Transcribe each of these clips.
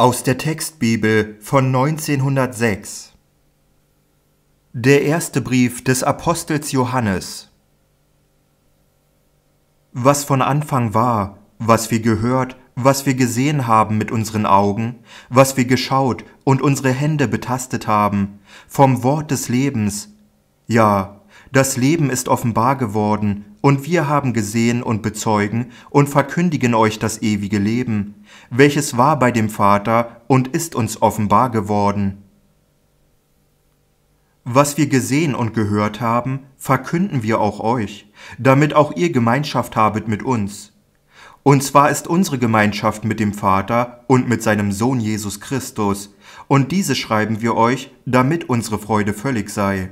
Aus der Textbibel von 1906 Der erste Brief des Apostels Johannes Was von Anfang war, was wir gehört, was wir gesehen haben mit unseren Augen, was wir geschaut und unsere Hände betastet haben, vom Wort des Lebens, ja, das Leben ist offenbar geworden, und wir haben gesehen und bezeugen und verkündigen euch das ewige Leben, welches war bei dem Vater und ist uns offenbar geworden. Was wir gesehen und gehört haben, verkünden wir auch euch, damit auch ihr Gemeinschaft habet mit uns. Und zwar ist unsere Gemeinschaft mit dem Vater und mit seinem Sohn Jesus Christus, und diese schreiben wir euch, damit unsere Freude völlig sei.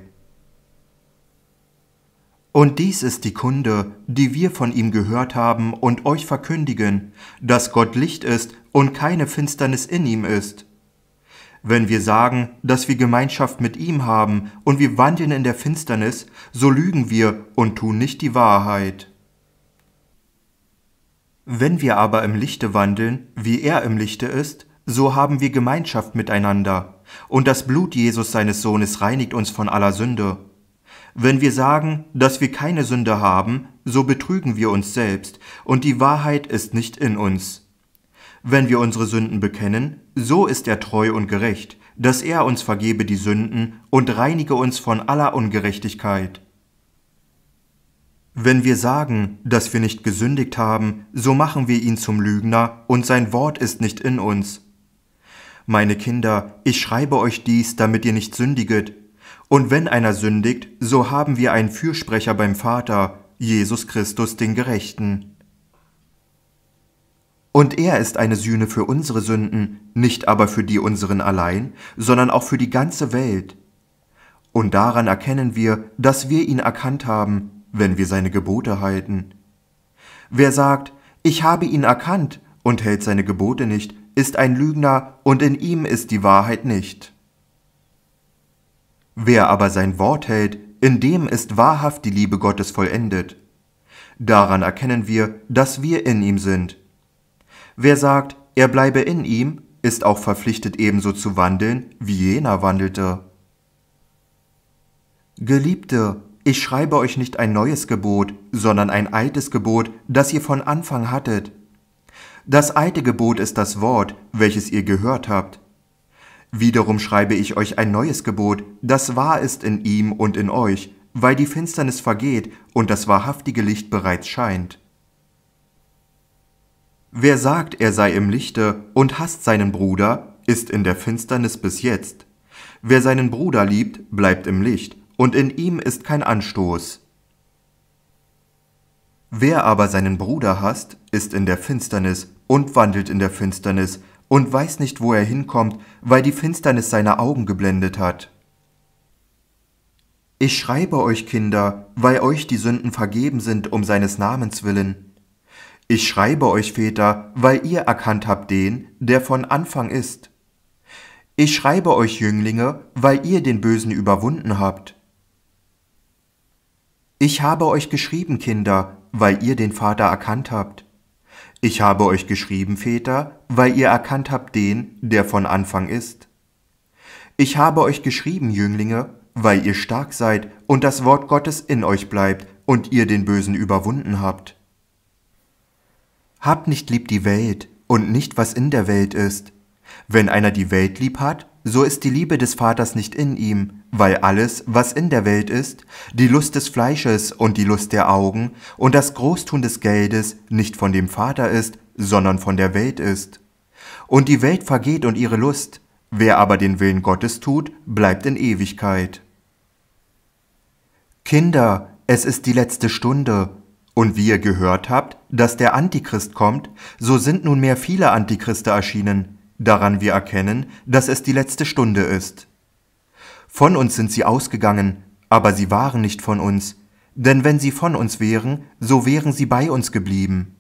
Und dies ist die Kunde, die wir von ihm gehört haben und euch verkündigen, dass Gott Licht ist und keine Finsternis in ihm ist. Wenn wir sagen, dass wir Gemeinschaft mit ihm haben und wir wandeln in der Finsternis, so lügen wir und tun nicht die Wahrheit. Wenn wir aber im Lichte wandeln, wie er im Lichte ist, so haben wir Gemeinschaft miteinander, und das Blut Jesus seines Sohnes reinigt uns von aller Sünde. Wenn wir sagen, dass wir keine Sünde haben, so betrügen wir uns selbst, und die Wahrheit ist nicht in uns. Wenn wir unsere Sünden bekennen, so ist er treu und gerecht, dass er uns vergebe die Sünden und reinige uns von aller Ungerechtigkeit. Wenn wir sagen, dass wir nicht gesündigt haben, so machen wir ihn zum Lügner, und sein Wort ist nicht in uns. Meine Kinder, ich schreibe euch dies, damit ihr nicht sündiget, und wenn einer sündigt, so haben wir einen Fürsprecher beim Vater, Jesus Christus den Gerechten. Und er ist eine Sühne für unsere Sünden, nicht aber für die unseren allein, sondern auch für die ganze Welt. Und daran erkennen wir, dass wir ihn erkannt haben, wenn wir seine Gebote halten. Wer sagt, ich habe ihn erkannt und hält seine Gebote nicht, ist ein Lügner und in ihm ist die Wahrheit nicht. Wer aber sein Wort hält, in dem ist wahrhaft die Liebe Gottes vollendet. Daran erkennen wir, dass wir in ihm sind. Wer sagt, er bleibe in ihm, ist auch verpflichtet ebenso zu wandeln, wie jener wandelte. Geliebte, ich schreibe euch nicht ein neues Gebot, sondern ein altes Gebot, das ihr von Anfang hattet. Das alte Gebot ist das Wort, welches ihr gehört habt. Wiederum schreibe ich euch ein neues Gebot, das wahr ist in ihm und in euch, weil die Finsternis vergeht und das wahrhaftige Licht bereits scheint. Wer sagt, er sei im Lichte und hasst seinen Bruder, ist in der Finsternis bis jetzt. Wer seinen Bruder liebt, bleibt im Licht, und in ihm ist kein Anstoß. Wer aber seinen Bruder hasst, ist in der Finsternis und wandelt in der Finsternis, und weiß nicht, wo er hinkommt, weil die Finsternis seine Augen geblendet hat. Ich schreibe euch, Kinder, weil euch die Sünden vergeben sind um seines Namens willen. Ich schreibe euch, Väter, weil ihr erkannt habt den, der von Anfang ist. Ich schreibe euch, Jünglinge, weil ihr den Bösen überwunden habt. Ich habe euch geschrieben, Kinder, weil ihr den Vater erkannt habt. Ich habe euch geschrieben, Väter, weil ihr erkannt habt den, der von Anfang ist. Ich habe euch geschrieben, Jünglinge, weil ihr stark seid und das Wort Gottes in euch bleibt und ihr den Bösen überwunden habt. Habt nicht lieb die Welt und nicht was in der Welt ist. Wenn einer die Welt lieb hat, so ist die Liebe des Vaters nicht in ihm weil alles, was in der Welt ist, die Lust des Fleisches und die Lust der Augen und das Großtun des Geldes nicht von dem Vater ist, sondern von der Welt ist. Und die Welt vergeht und ihre Lust, wer aber den Willen Gottes tut, bleibt in Ewigkeit. Kinder, es ist die letzte Stunde, und wie ihr gehört habt, dass der Antichrist kommt, so sind nunmehr viele Antichriste erschienen, daran wir erkennen, dass es die letzte Stunde ist. Von uns sind sie ausgegangen, aber sie waren nicht von uns, denn wenn sie von uns wären, so wären sie bei uns geblieben.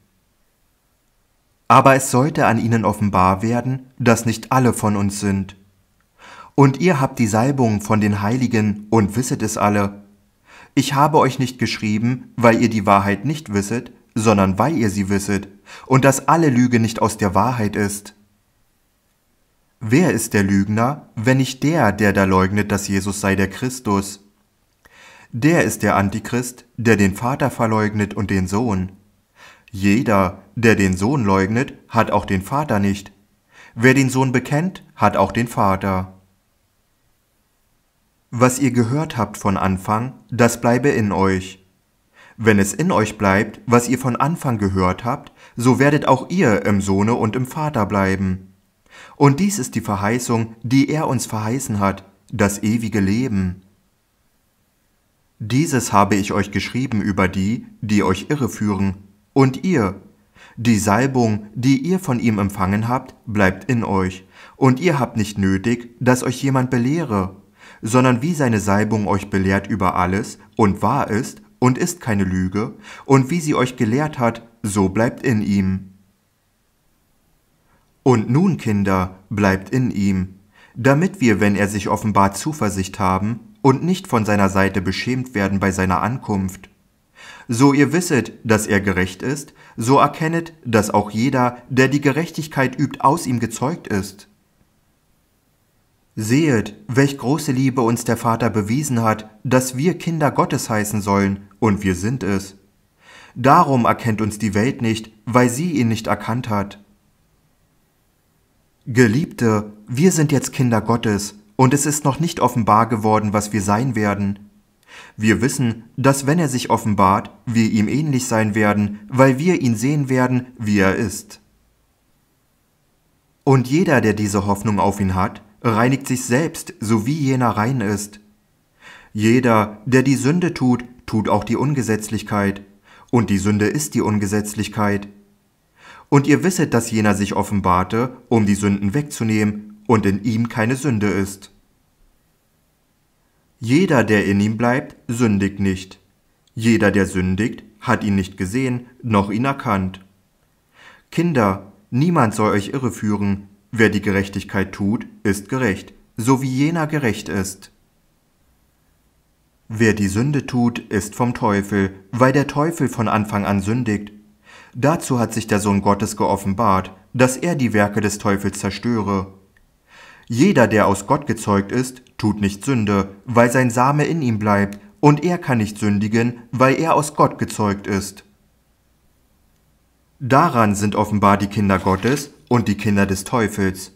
Aber es sollte an ihnen offenbar werden, dass nicht alle von uns sind. Und ihr habt die Salbung von den Heiligen und wisset es alle. Ich habe euch nicht geschrieben, weil ihr die Wahrheit nicht wisset, sondern weil ihr sie wisset, und dass alle Lüge nicht aus der Wahrheit ist. Wer ist der Lügner, wenn nicht der, der da leugnet, dass Jesus sei der Christus? Der ist der Antichrist, der den Vater verleugnet und den Sohn. Jeder, der den Sohn leugnet, hat auch den Vater nicht. Wer den Sohn bekennt, hat auch den Vater. Was ihr gehört habt von Anfang, das bleibe in euch. Wenn es in euch bleibt, was ihr von Anfang gehört habt, so werdet auch ihr im Sohne und im Vater bleiben. Und dies ist die Verheißung, die er uns verheißen hat, das ewige Leben. Dieses habe ich euch geschrieben über die, die euch irreführen, und ihr, die Salbung, die ihr von ihm empfangen habt, bleibt in euch, und ihr habt nicht nötig, dass euch jemand belehre, sondern wie seine Salbung euch belehrt über alles und wahr ist und ist keine Lüge, und wie sie euch gelehrt hat, so bleibt in ihm. Und nun, Kinder, bleibt in ihm, damit wir, wenn er sich offenbart, Zuversicht haben und nicht von seiner Seite beschämt werden bei seiner Ankunft. So ihr wisset, dass er gerecht ist, so erkennet, dass auch jeder, der die Gerechtigkeit übt, aus ihm gezeugt ist. Sehet, welch große Liebe uns der Vater bewiesen hat, dass wir Kinder Gottes heißen sollen, und wir sind es. Darum erkennt uns die Welt nicht, weil sie ihn nicht erkannt hat. Geliebte, wir sind jetzt Kinder Gottes, und es ist noch nicht offenbar geworden, was wir sein werden. Wir wissen, dass wenn er sich offenbart, wir ihm ähnlich sein werden, weil wir ihn sehen werden, wie er ist. Und jeder, der diese Hoffnung auf ihn hat, reinigt sich selbst, so wie jener rein ist. Jeder, der die Sünde tut, tut auch die Ungesetzlichkeit, und die Sünde ist die Ungesetzlichkeit. Und ihr wisset, dass jener sich offenbarte, um die Sünden wegzunehmen, und in ihm keine Sünde ist. Jeder, der in ihm bleibt, sündigt nicht. Jeder, der sündigt, hat ihn nicht gesehen, noch ihn erkannt. Kinder, niemand soll euch irreführen, wer die Gerechtigkeit tut, ist gerecht, so wie jener gerecht ist. Wer die Sünde tut, ist vom Teufel, weil der Teufel von Anfang an sündigt. Dazu hat sich der Sohn Gottes geoffenbart, dass er die Werke des Teufels zerstöre. Jeder, der aus Gott gezeugt ist, tut nicht Sünde, weil sein Same in ihm bleibt, und er kann nicht sündigen, weil er aus Gott gezeugt ist. Daran sind offenbar die Kinder Gottes und die Kinder des Teufels.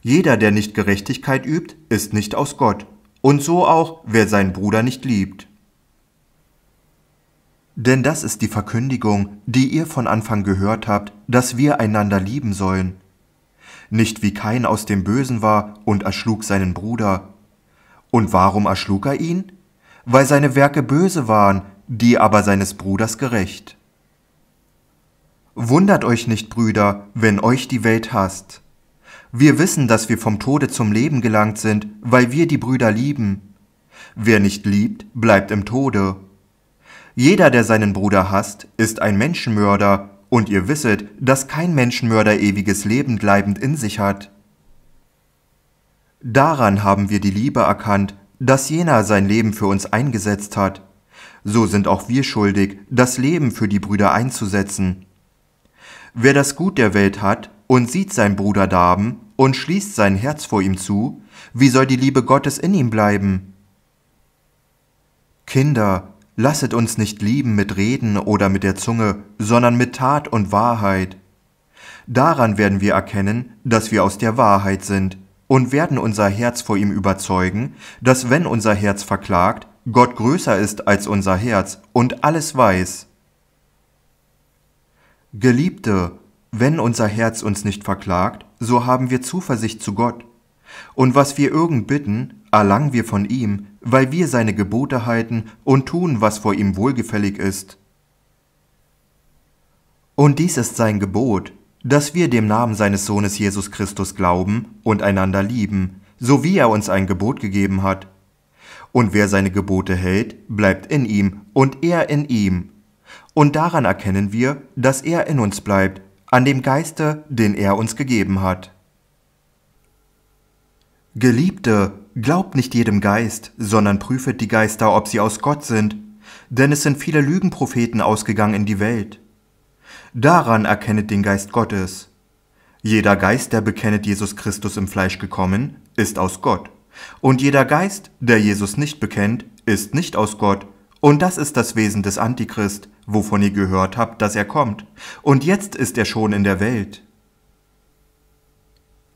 Jeder, der nicht Gerechtigkeit übt, ist nicht aus Gott, und so auch, wer seinen Bruder nicht liebt. Denn das ist die Verkündigung, die ihr von Anfang gehört habt, dass wir einander lieben sollen. Nicht wie Kain aus dem Bösen war und erschlug seinen Bruder. Und warum erschlug er ihn? Weil seine Werke böse waren, die aber seines Bruders gerecht. Wundert euch nicht, Brüder, wenn euch die Welt hasst. Wir wissen, dass wir vom Tode zum Leben gelangt sind, weil wir die Brüder lieben. Wer nicht liebt, bleibt im Tode. Jeder, der seinen Bruder hasst, ist ein Menschenmörder, und ihr wisset, dass kein Menschenmörder ewiges Leben bleibend in sich hat. Daran haben wir die Liebe erkannt, dass jener sein Leben für uns eingesetzt hat. So sind auch wir schuldig, das Leben für die Brüder einzusetzen. Wer das Gut der Welt hat und sieht sein Bruder darben und schließt sein Herz vor ihm zu, wie soll die Liebe Gottes in ihm bleiben? Kinder, Lasset uns nicht lieben mit Reden oder mit der Zunge, sondern mit Tat und Wahrheit. Daran werden wir erkennen, dass wir aus der Wahrheit sind und werden unser Herz vor ihm überzeugen, dass wenn unser Herz verklagt, Gott größer ist als unser Herz und alles weiß. Geliebte, wenn unser Herz uns nicht verklagt, so haben wir Zuversicht zu Gott. Und was wir irgend bitten, erlangen wir von ihm, weil wir seine Gebote halten und tun, was vor ihm wohlgefällig ist. Und dies ist sein Gebot, dass wir dem Namen seines Sohnes Jesus Christus glauben und einander lieben, so wie er uns ein Gebot gegeben hat. Und wer seine Gebote hält, bleibt in ihm und er in ihm. Und daran erkennen wir, dass er in uns bleibt, an dem Geiste, den er uns gegeben hat. Geliebte, glaubt nicht jedem Geist, sondern prüfet die Geister, ob sie aus Gott sind, denn es sind viele Lügenpropheten ausgegangen in die Welt. Daran erkennet den Geist Gottes. Jeder Geist, der bekennet Jesus Christus im Fleisch gekommen, ist aus Gott. Und jeder Geist, der Jesus nicht bekennt, ist nicht aus Gott. Und das ist das Wesen des Antichrist, wovon ihr gehört habt, dass er kommt. Und jetzt ist er schon in der Welt.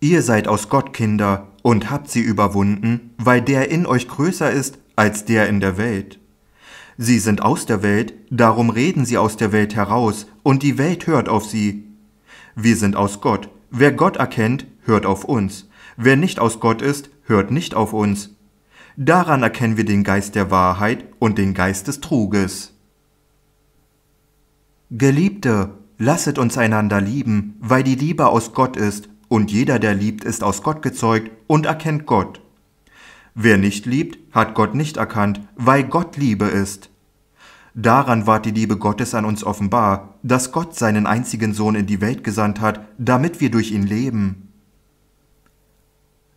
Ihr seid aus Gott Kinder, und habt sie überwunden, weil der in euch größer ist als der in der Welt. Sie sind aus der Welt, darum reden sie aus der Welt heraus, und die Welt hört auf sie. Wir sind aus Gott, wer Gott erkennt, hört auf uns, wer nicht aus Gott ist, hört nicht auf uns. Daran erkennen wir den Geist der Wahrheit und den Geist des Truges. Geliebte, lasset uns einander lieben, weil die Liebe aus Gott ist, und jeder, der liebt, ist aus Gott gezeugt und erkennt Gott. Wer nicht liebt, hat Gott nicht erkannt, weil Gott Liebe ist. Daran ward die Liebe Gottes an uns offenbar, dass Gott seinen einzigen Sohn in die Welt gesandt hat, damit wir durch ihn leben.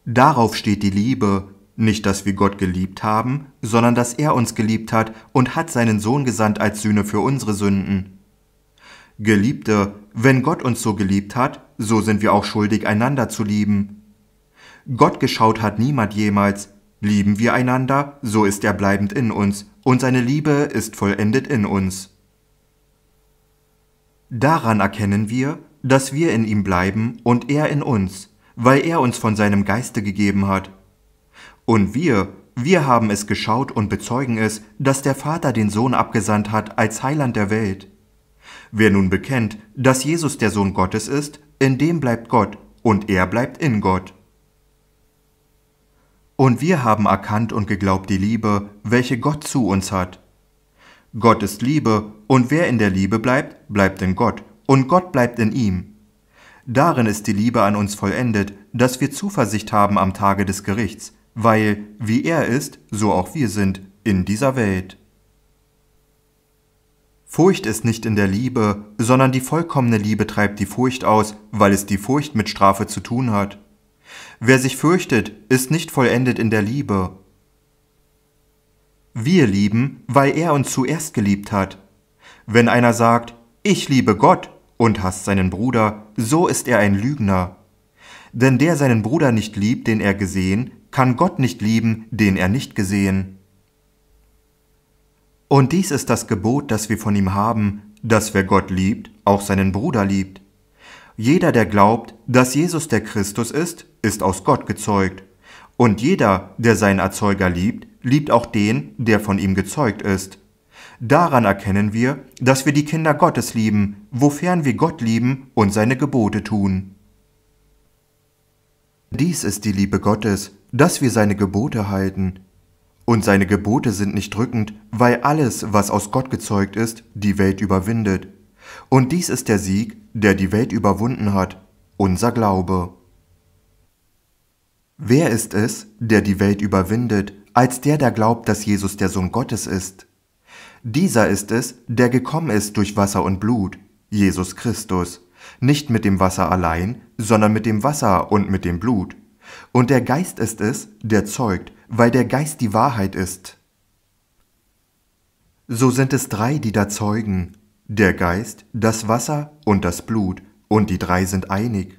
Darauf steht die Liebe, nicht dass wir Gott geliebt haben, sondern dass er uns geliebt hat und hat seinen Sohn gesandt als Sühne für unsere Sünden. Geliebte, wenn Gott uns so geliebt hat, so sind wir auch schuldig, einander zu lieben. Gott geschaut hat niemand jemals. Lieben wir einander, so ist er bleibend in uns, und seine Liebe ist vollendet in uns. Daran erkennen wir, dass wir in ihm bleiben und er in uns, weil er uns von seinem Geiste gegeben hat. Und wir, wir haben es geschaut und bezeugen es, dass der Vater den Sohn abgesandt hat als Heiland der Welt. Wer nun bekennt, dass Jesus der Sohn Gottes ist, in dem bleibt Gott und er bleibt in Gott. Und wir haben erkannt und geglaubt die Liebe, welche Gott zu uns hat. Gott ist Liebe, und wer in der Liebe bleibt, bleibt in Gott, und Gott bleibt in ihm. Darin ist die Liebe an uns vollendet, dass wir Zuversicht haben am Tage des Gerichts, weil, wie er ist, so auch wir sind, in dieser Welt. Furcht ist nicht in der Liebe, sondern die vollkommene Liebe treibt die Furcht aus, weil es die Furcht mit Strafe zu tun hat. Wer sich fürchtet, ist nicht vollendet in der Liebe. Wir lieben, weil er uns zuerst geliebt hat. Wenn einer sagt, ich liebe Gott und hasst seinen Bruder, so ist er ein Lügner. Denn der seinen Bruder nicht liebt, den er gesehen, kann Gott nicht lieben, den er nicht gesehen. Und dies ist das Gebot, das wir von ihm haben, dass wer Gott liebt, auch seinen Bruder liebt. Jeder, der glaubt, dass Jesus der Christus ist, ist aus Gott gezeugt. Und jeder, der seinen Erzeuger liebt, liebt auch den, der von ihm gezeugt ist. Daran erkennen wir, dass wir die Kinder Gottes lieben, wofern wir Gott lieben und seine Gebote tun. Dies ist die Liebe Gottes, dass wir seine Gebote halten, und seine Gebote sind nicht drückend, weil alles, was aus Gott gezeugt ist, die Welt überwindet. Und dies ist der Sieg, der die Welt überwunden hat, unser Glaube. Wer ist es, der die Welt überwindet, als der, der glaubt, dass Jesus der Sohn Gottes ist? Dieser ist es, der gekommen ist durch Wasser und Blut, Jesus Christus, nicht mit dem Wasser allein, sondern mit dem Wasser und mit dem Blut. Und der Geist ist es, der zeugt, weil der Geist die Wahrheit ist. So sind es drei, die da zeugen, der Geist, das Wasser und das Blut, und die drei sind einig.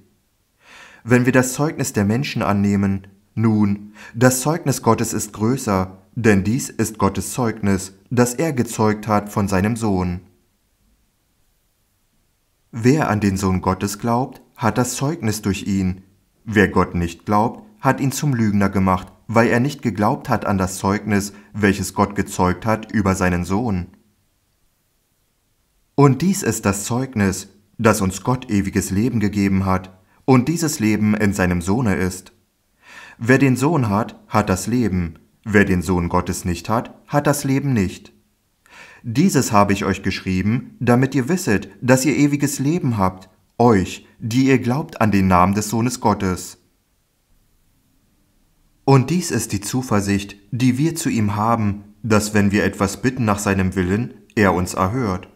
Wenn wir das Zeugnis der Menschen annehmen, nun, das Zeugnis Gottes ist größer, denn dies ist Gottes Zeugnis, das er gezeugt hat von seinem Sohn. Wer an den Sohn Gottes glaubt, hat das Zeugnis durch ihn. Wer Gott nicht glaubt, hat ihn zum Lügner gemacht, weil er nicht geglaubt hat an das Zeugnis, welches Gott gezeugt hat über seinen Sohn. Und dies ist das Zeugnis, dass uns Gott ewiges Leben gegeben hat, und dieses Leben in seinem Sohne ist. Wer den Sohn hat, hat das Leben, wer den Sohn Gottes nicht hat, hat das Leben nicht. Dieses habe ich euch geschrieben, damit ihr wisset, dass ihr ewiges Leben habt, euch, die ihr glaubt an den Namen des Sohnes Gottes. Und dies ist die Zuversicht, die wir zu ihm haben, dass wenn wir etwas bitten nach seinem Willen, er uns erhört.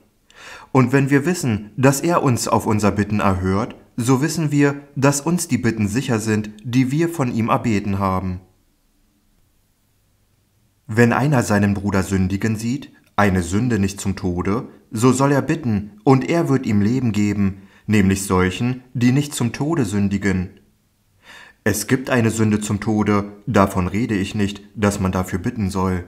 Und wenn wir wissen, dass er uns auf unser Bitten erhört, so wissen wir, dass uns die Bitten sicher sind, die wir von ihm erbeten haben. Wenn einer seinen Bruder sündigen sieht, eine Sünde nicht zum Tode, so soll er bitten, und er wird ihm Leben geben, nämlich solchen, die nicht zum Tode sündigen. Es gibt eine Sünde zum Tode, davon rede ich nicht, dass man dafür bitten soll.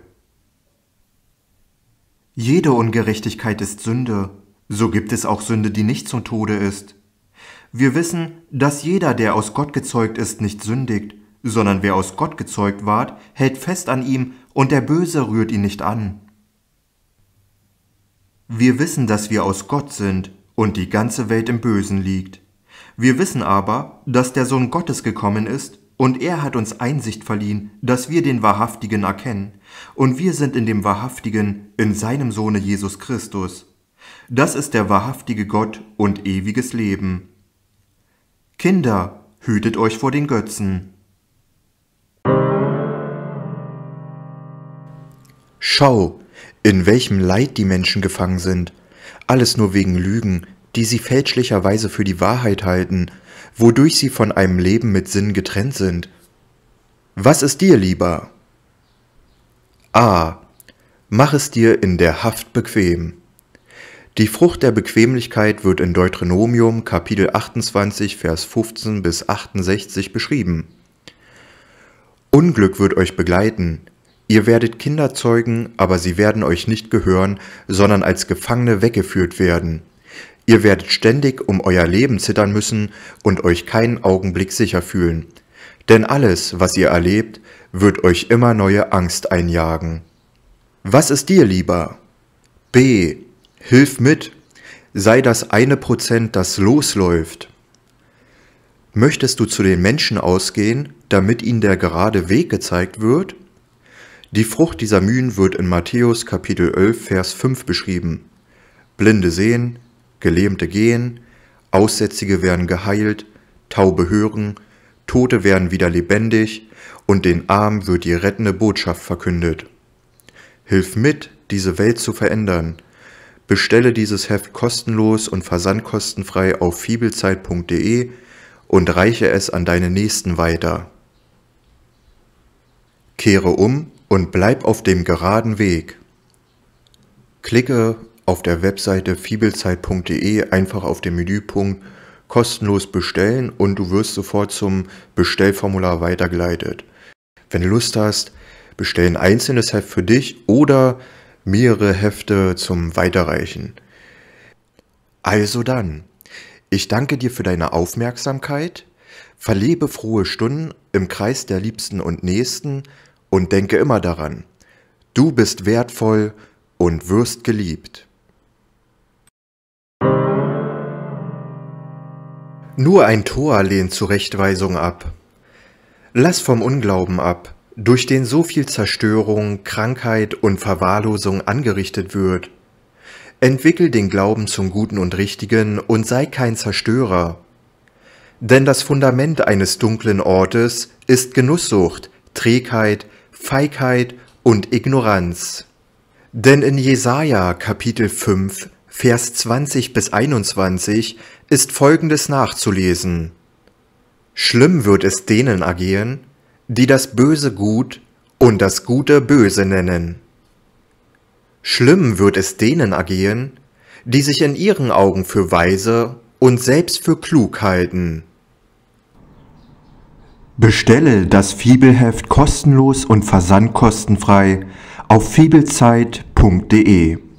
Jede Ungerechtigkeit ist Sünde, so gibt es auch Sünde, die nicht zum Tode ist. Wir wissen, dass jeder, der aus Gott gezeugt ist, nicht sündigt, sondern wer aus Gott gezeugt ward, hält fest an ihm, und der Böse rührt ihn nicht an. Wir wissen, dass wir aus Gott sind und die ganze Welt im Bösen liegt. Wir wissen aber, dass der Sohn Gottes gekommen ist, und er hat uns Einsicht verliehen, dass wir den Wahrhaftigen erkennen, und wir sind in dem Wahrhaftigen, in seinem Sohne Jesus Christus. Das ist der wahrhaftige Gott und ewiges Leben. Kinder, hütet euch vor den Götzen. Schau, in welchem Leid die Menschen gefangen sind, alles nur wegen Lügen, die sie fälschlicherweise für die Wahrheit halten, wodurch sie von einem Leben mit Sinn getrennt sind. Was ist dir lieber? A. Mach es dir in der Haft bequem. Die Frucht der Bequemlichkeit wird in Deuteronomium Kapitel 28, Vers 15 bis 68 beschrieben. Unglück wird euch begleiten. Ihr werdet Kinder zeugen, aber sie werden euch nicht gehören, sondern als Gefangene weggeführt werden. Ihr werdet ständig um euer Leben zittern müssen und euch keinen Augenblick sicher fühlen, denn alles, was ihr erlebt, wird euch immer neue Angst einjagen. Was ist dir lieber? B. Hilf mit. Sei das eine Prozent, das losläuft. Möchtest du zu den Menschen ausgehen, damit ihnen der gerade Weg gezeigt wird? Die Frucht dieser Mühen wird in Matthäus Kapitel 11, Vers 5 beschrieben. Blinde sehen, Gelähmte gehen, Aussätzige werden geheilt, Taube hören, Tote werden wieder lebendig und den Armen wird die rettende Botschaft verkündet. Hilf mit, diese Welt zu verändern. Bestelle dieses Heft kostenlos und versandkostenfrei auf fibelzeit.de und reiche es an deine Nächsten weiter. Kehre um und bleib auf dem geraden Weg. Klicke auf der Webseite fiebelzeit.de einfach auf den Menüpunkt kostenlos bestellen und du wirst sofort zum Bestellformular weitergeleitet. Wenn du Lust hast, bestell ein einzelnes Heft für dich oder mehrere Hefte zum Weiterreichen. Also dann, ich danke dir für deine Aufmerksamkeit, verlebe frohe Stunden im Kreis der Liebsten und Nächsten und denke immer daran, du bist wertvoll und wirst geliebt. Nur ein Tor lehnt Zurechtweisung ab. Lass vom Unglauben ab, durch den so viel Zerstörung, Krankheit und Verwahrlosung angerichtet wird. Entwickel den Glauben zum Guten und Richtigen und sei kein Zerstörer. Denn das Fundament eines dunklen Ortes ist Genusssucht, Trägheit, Feigheit und Ignoranz. Denn in Jesaja Kapitel 5 Vers 20 bis 21 ist folgendes nachzulesen. Schlimm wird es denen ergehen, die das Böse gut und das Gute böse nennen. Schlimm wird es denen ergehen, die sich in ihren Augen für weise und selbst für klug halten. Bestelle das Fibelheft kostenlos und versandkostenfrei auf fibelzeit.de